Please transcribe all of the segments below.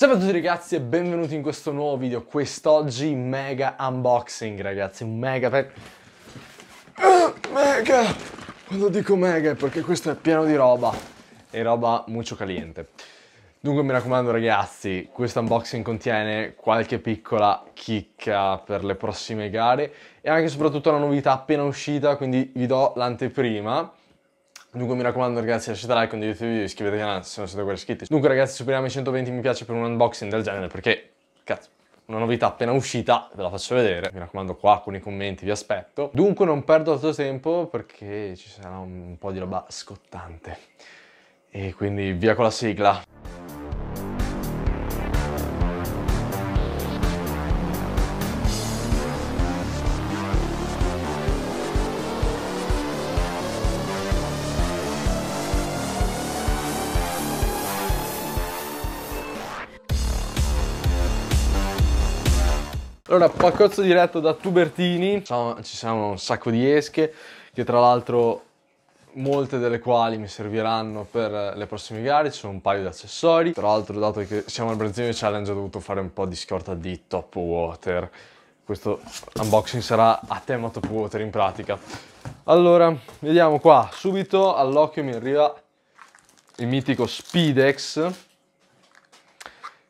Salve a tutti ragazzi e benvenuti in questo nuovo video, quest'oggi mega unboxing ragazzi, un mega per... mega! Quando dico mega è perché questo è pieno di roba e roba molto caliente. Dunque mi raccomando ragazzi, questo unboxing contiene qualche piccola chicca per le prossime gare e anche e soprattutto una novità appena uscita, quindi vi do l'anteprima Dunque mi raccomando ragazzi lasciate like, condividete il video, iscrivetevi al canale se non siete ancora iscritti. Dunque ragazzi superiamo i 120 mi piace per un unboxing del genere perché cazzo una novità appena uscita, ve la faccio vedere. Mi raccomando qua con i commenti vi aspetto. Dunque non perdo altro tempo perché ci sarà un po' di roba scottante. E quindi via con la sigla. Allora, paccozzo diretto da Tubertini. Ci sono un sacco di esche, che tra l'altro molte delle quali mi serviranno per le prossime gare, ci sono un paio di accessori. Tra l'altro, dato che siamo al Brenzino Challenge, ho dovuto fare un po' di scorta di top water. Questo unboxing sarà a tema top water in pratica. Allora, vediamo qua, subito all'occhio mi arriva il mitico Speedex,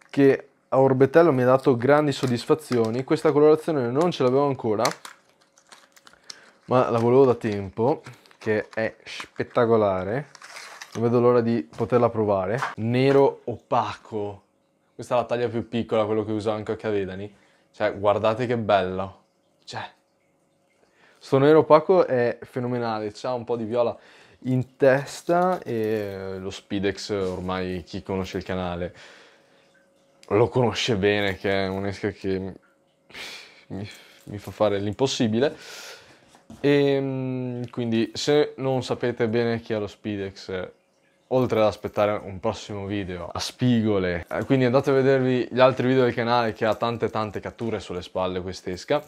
che a Orbetello mi ha dato grandi soddisfazioni. Questa colorazione non ce l'avevo ancora, ma la volevo da tempo, che è spettacolare. Non vedo l'ora di poterla provare. Nero opaco. Questa è la taglia più piccola, quello che uso anche a Cavedani. Cioè, guardate che bello. Cioè, questo nero opaco è fenomenale. C'ha un po' di viola in testa e lo Speedex, ormai chi conosce il canale lo conosce bene che è un'esca che mi, mi fa fare l'impossibile. E ehm, quindi se non sapete bene chi è lo Speedex, oltre ad aspettare un prossimo video a spigole, eh, quindi andate a vedervi gli altri video del canale che ha tante tante catture sulle spalle quest'esca.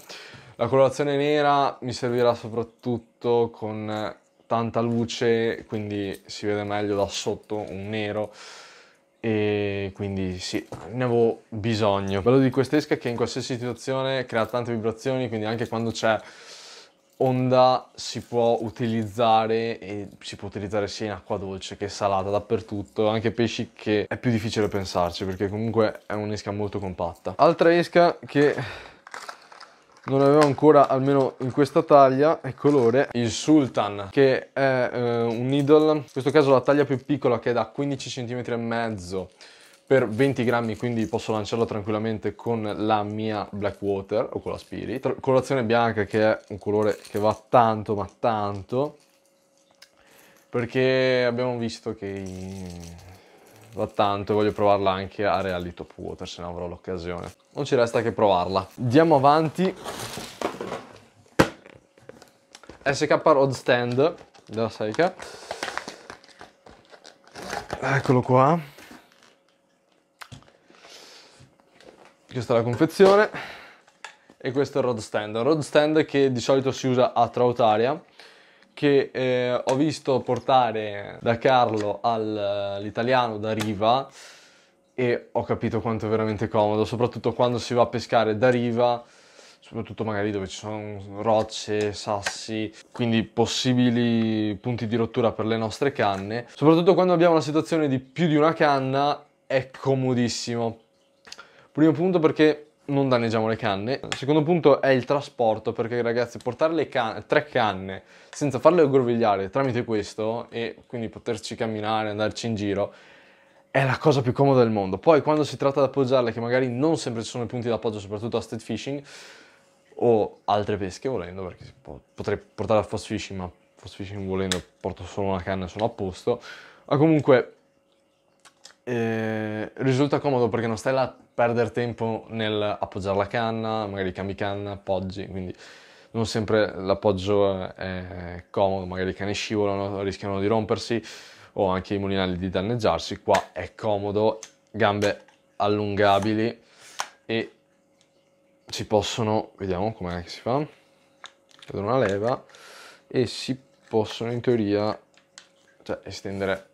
La colorazione nera mi servirà soprattutto con tanta luce, quindi si vede meglio da sotto un nero e quindi sì, ne avevo bisogno. Quello di quest'esca è che in qualsiasi situazione crea tante vibrazioni, quindi anche quando c'è onda si può utilizzare e si può utilizzare sia in acqua dolce che salata dappertutto, anche pesci che è più difficile pensarci perché comunque è un'esca molto compatta. Altra esca che non avevo ancora almeno in questa taglia e colore il Sultan che è eh, un needle in questo caso la taglia più piccola che è da 15 cm e mezzo per 20 grammi quindi posso lanciarlo tranquillamente con la mia Blackwater o con la Spirit colorazione bianca che è un colore che va tanto ma tanto perché abbiamo visto che i da tanto e voglio provarla anche a Real Top Water se ne avrò l'occasione. Non ci resta che provarla. Andiamo avanti. SK Rod Stand della Seika. Eccolo qua. Questa è la confezione e questo è il rod stand. Un rod stand che di solito si usa a trautaria che eh, ho visto portare da Carlo all'italiano eh, da riva e ho capito quanto è veramente comodo, soprattutto quando si va a pescare da riva, soprattutto magari dove ci sono rocce, sassi, quindi possibili punti di rottura per le nostre canne. Soprattutto quando abbiamo una situazione di più di una canna è comodissimo. Primo punto perché non danneggiamo le canne. Il secondo punto è il trasporto, perché ragazzi, portare can- tre canne senza farle aggrovigliare tramite questo e quindi poterci camminare, andarci in giro, è la cosa più comoda del mondo. Poi quando si tratta di appoggiarle, che magari non sempre ci sono i punti d'appoggio, soprattutto a state fishing o altre pesche volendo, perché po- potrei portare a fast fishing, ma fast fishing volendo porto solo una canna e sono a posto, ma comunque eh, risulta comodo perché non stai là perdere tempo nel appoggiare la canna, magari cambi canna, appoggi, quindi non sempre l'appoggio è comodo, magari i cani scivolano, rischiano di rompersi o anche i mulinali di danneggiarsi, qua è comodo, gambe allungabili e si possono, vediamo com'è che si fa, vedo una leva e si possono in teoria cioè, estendere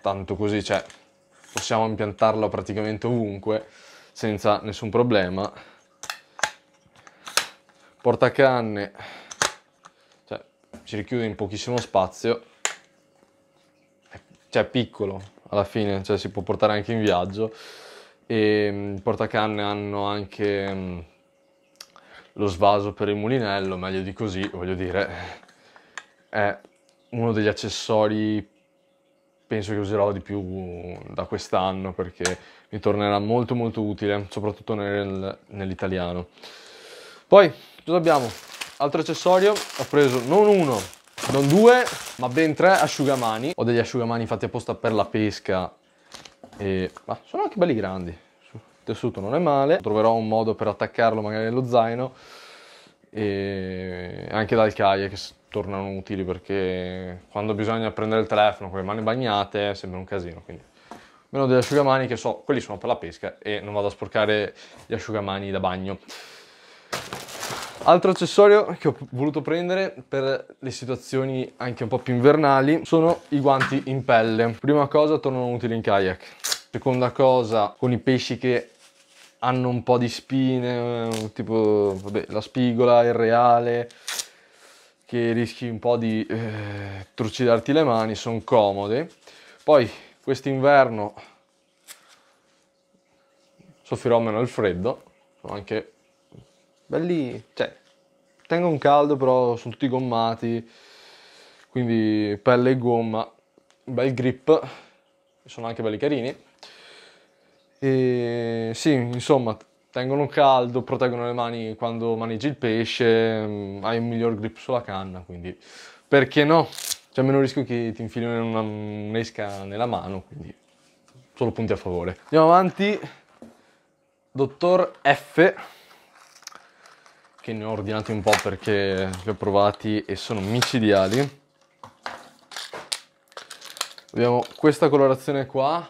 tanto così, cioè possiamo impiantarlo praticamente ovunque senza nessun problema. Portacanne cioè, si richiude in pochissimo spazio, cioè piccolo alla fine, cioè si può portare anche in viaggio e mm, portacanne hanno anche mm, lo svaso per il mulinello, meglio di così, voglio dire, è uno degli accessori penso che userò di più da quest'anno perché mi tornerà molto molto utile, soprattutto nel, nell'italiano. Poi, cosa abbiamo? Altro accessorio, ho preso non uno, non due, ma ben tre asciugamani. Ho degli asciugamani fatti apposta per la pesca e... ma sono anche belli grandi. Il tessuto non è male, troverò un modo per attaccarlo magari allo zaino e anche dal CAIE che tornano utili perché quando bisogna prendere il telefono con le mani bagnate sembra un casino. Quindi meno degli asciugamani che so, quelli sono per la pesca e non vado a sporcare gli asciugamani da bagno. Altro accessorio che ho voluto prendere per le situazioni anche un po' più invernali sono i guanti in pelle. Prima cosa tornano utili in kayak. Seconda cosa, con i pesci che hanno un po' di spine, eh, tipo vabbè, la spigola, il reale, che rischi un po' di eh, trucidarti le mani, sono comode. Poi quest'inverno soffrirò meno il freddo, sono anche belli, cioè tengo un caldo però sono tutti gommati, quindi pelle e gomma, bel grip, sono anche belli carini. E sì, insomma, tengono caldo, proteggono le mani quando maneggi il pesce, mm, hai un miglior grip sulla canna, quindi perché no? C'è meno rischio che ti infilino un'esca nella mano, quindi solo punti a favore. Andiamo avanti, dottor F, che ne ho ordinati un po' perché li ho provati e sono micidiali. Abbiamo questa colorazione qua,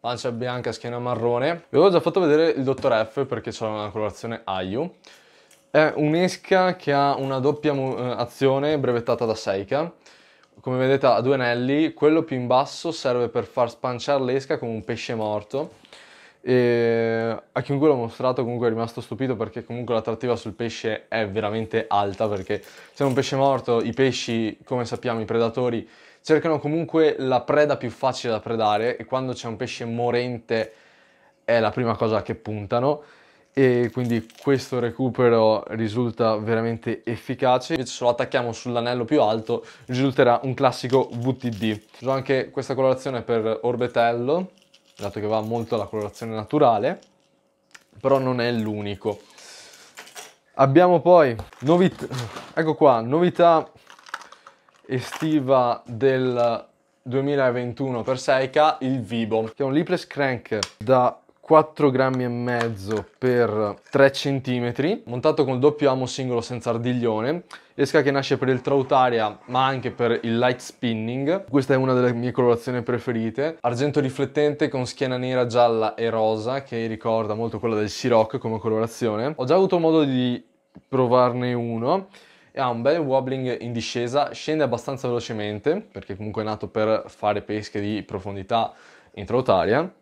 pancia bianca, schiena marrone. Vi avevo già fatto vedere il Dottor F perché c'è una colorazione Ayu. È un'esca che ha una doppia eh, azione brevettata da Seika. Come vedete ha due anelli, quello più in basso serve per far spanciare l'esca come un pesce morto. E a chiunque l'ho mostrato comunque è rimasto stupito perché comunque l'attrattiva sul pesce è veramente alta perché se è un pesce morto i pesci come sappiamo i predatori cercano comunque la preda più facile da predare e quando c'è un pesce morente è la prima cosa che puntano e quindi questo recupero risulta veramente efficace invece se lo attacchiamo sull'anello più alto risulterà un classico VTD uso anche questa colorazione per orbetello dato che va molto alla colorazione naturale però non è l'unico abbiamo poi novità ecco qua novità estiva del 2021 per Seika, il Vibo, che è un lipless crank da 4 grammi e mezzo per 3 cm, montato con il doppio amo singolo senza ardiglione, esca che nasce per il trautaria ma anche per il light spinning, questa è una delle mie colorazioni preferite, argento riflettente con schiena nera, gialla e rosa che ricorda molto quella del Siroc come colorazione, ho già avuto modo di provarne uno e ha un bel wobbling in discesa, scende abbastanza velocemente perché comunque è nato per fare pesche di profondità intrautaria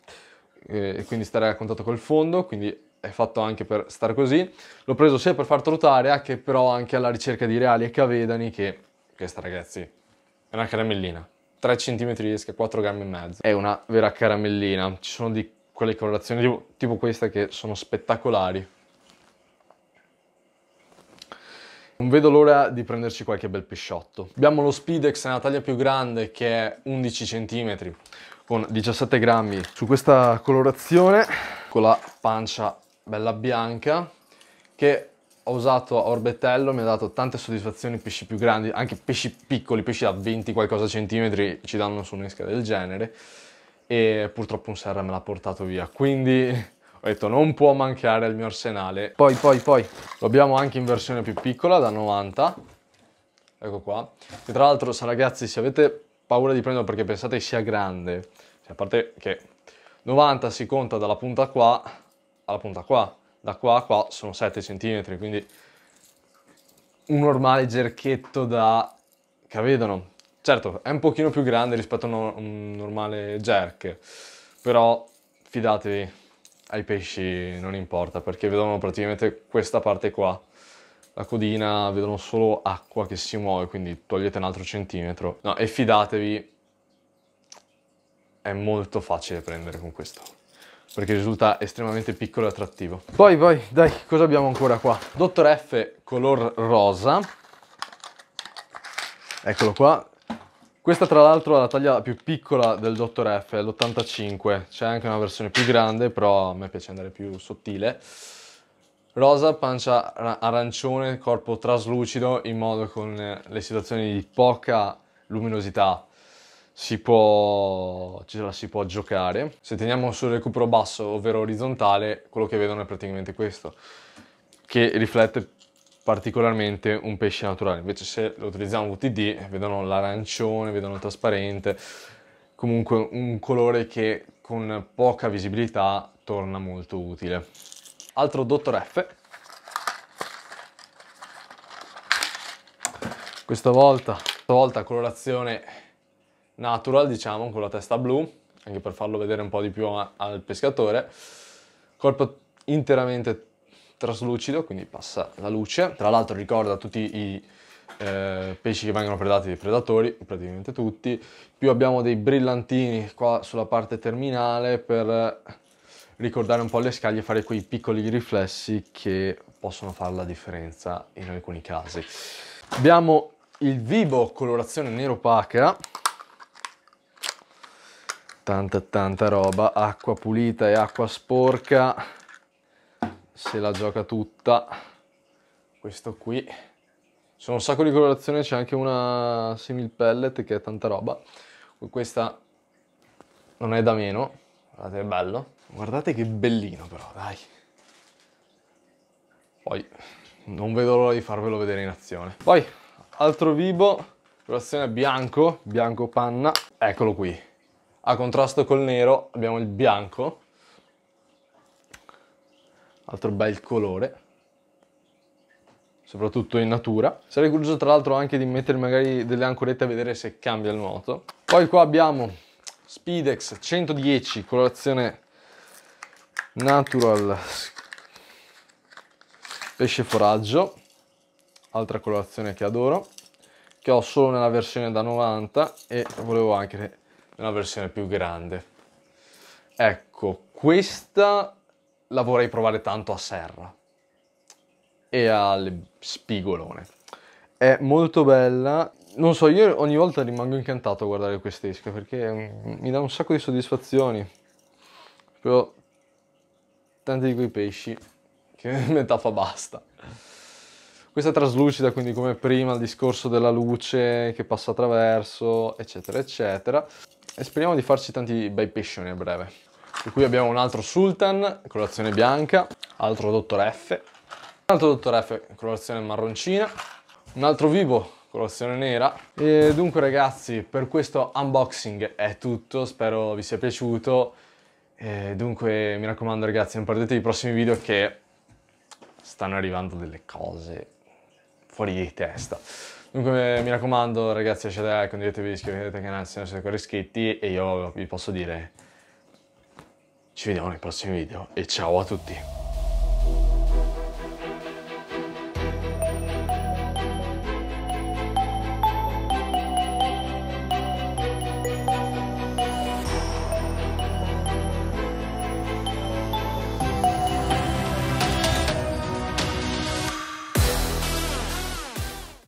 eh, e quindi stare a contatto col fondo, quindi è fatto anche per stare così. L'ho preso sia per far trotarea che però anche alla ricerca di reali e cavedani che questa ragazzi è una caramellina. 3 cm di esca, 4 grammi e mezzo. È una vera caramellina. Ci sono di quelle colorazioni tipo, tipo questa che sono spettacolari. Non vedo l'ora di prenderci qualche bel pesciotto. Abbiamo lo Speedex nella taglia più grande che è 11 cm con 17 grammi su questa colorazione con la pancia bella bianca che ho usato a orbettello, mi ha dato tante soddisfazioni pesci più grandi, anche pesci piccoli, pesci da 20 qualcosa centimetri ci danno su un'esca del genere e purtroppo un serra me l'ha portato via, quindi ho detto non può mancare il mio arsenale. Poi, poi, poi, lo abbiamo anche in versione più piccola, da 90. Ecco qua. E tra l'altro, ragazzi, se avete paura di prenderlo perché pensate sia grande, cioè, a parte che 90 si conta dalla punta qua alla punta qua, da qua a qua sono 7 cm, quindi un normale gerchetto da cavedono. Certo, è un pochino più grande rispetto a un normale jerk, però fidatevi, ai pesci non importa perché vedono praticamente questa parte qua la codina vedono solo acqua che si muove quindi togliete un altro centimetro no e fidatevi è molto facile prendere con questo perché risulta estremamente piccolo e attrattivo poi poi dai cosa abbiamo ancora qua dottor F color rosa eccolo qua questa tra l'altro è la taglia più piccola del Dr. F, l'85. C'è anche una versione più grande, però a me piace andare più sottile. Rosa, pancia arancione, corpo traslucido, in modo con eh, le situazioni di poca luminosità si può, ce la si può giocare. Se teniamo sul recupero basso, ovvero orizzontale, quello che vedono è praticamente questo, che riflette particolarmente un pesce naturale. Invece se lo utilizziamo VTD vedono l'arancione, vedono il trasparente, comunque un colore che con poca visibilità torna molto utile. Altro Dottor F. Questa volta, questa volta colorazione natural, diciamo, con la testa blu, anche per farlo vedere un po' di più al pescatore. Corpo interamente traslucido, quindi passa la luce. Tra l'altro ricorda tutti i eh, pesci che vengono predati dai predatori, praticamente tutti. Più abbiamo dei brillantini qua sulla parte terminale per ricordare un po' le scaglie e fare quei piccoli riflessi che possono fare la differenza in alcuni casi. Abbiamo il vivo colorazione nero opaca tanta tanta roba acqua pulita e acqua sporca se la gioca tutta questo qui sono un sacco di colorazioni c'è anche una simil pellet che è tanta roba questa non è da meno guardate che bello guardate che bellino però dai poi non vedo l'ora di farvelo vedere in azione poi altro vibo colorazione bianco bianco panna eccolo qui a contrasto col nero abbiamo il bianco altro bel colore soprattutto in natura. Sarei curioso tra l'altro anche di mettere magari delle ancorette a vedere se cambia il nuoto. Poi qua abbiamo Spidex 110, colorazione natural, pesce foraggio, altra colorazione che adoro, che ho solo nella versione da 90 e volevo anche nella versione più grande. Ecco, questa la vorrei provare tanto a serra e al spigolone. È molto bella. Non so, io ogni volta rimango incantato a guardare queste esche perché mm, mi dà un sacco di soddisfazioni. Però tanti di quei pesci che metà fa basta. Questa è traslucida, quindi come prima il discorso della luce che passa attraverso, eccetera, eccetera. E speriamo di farci tanti bei pescioni a breve. E qui abbiamo un altro Sultan, colorazione bianca, altro Dottor F, un altro Dottor F, colorazione marroncina, un altro Vivo, colorazione nera. E dunque ragazzi, per questo unboxing è tutto, spero vi sia piaciuto. E dunque mi raccomando ragazzi, non perdete i prossimi video che stanno arrivando delle cose fuori di testa. Dunque mi raccomando ragazzi lasciate like, condividetevi, iscrivetevi al canale se non siete ancora iscritti e io vi posso dire ci vediamo nei prossimi video e ciao a tutti!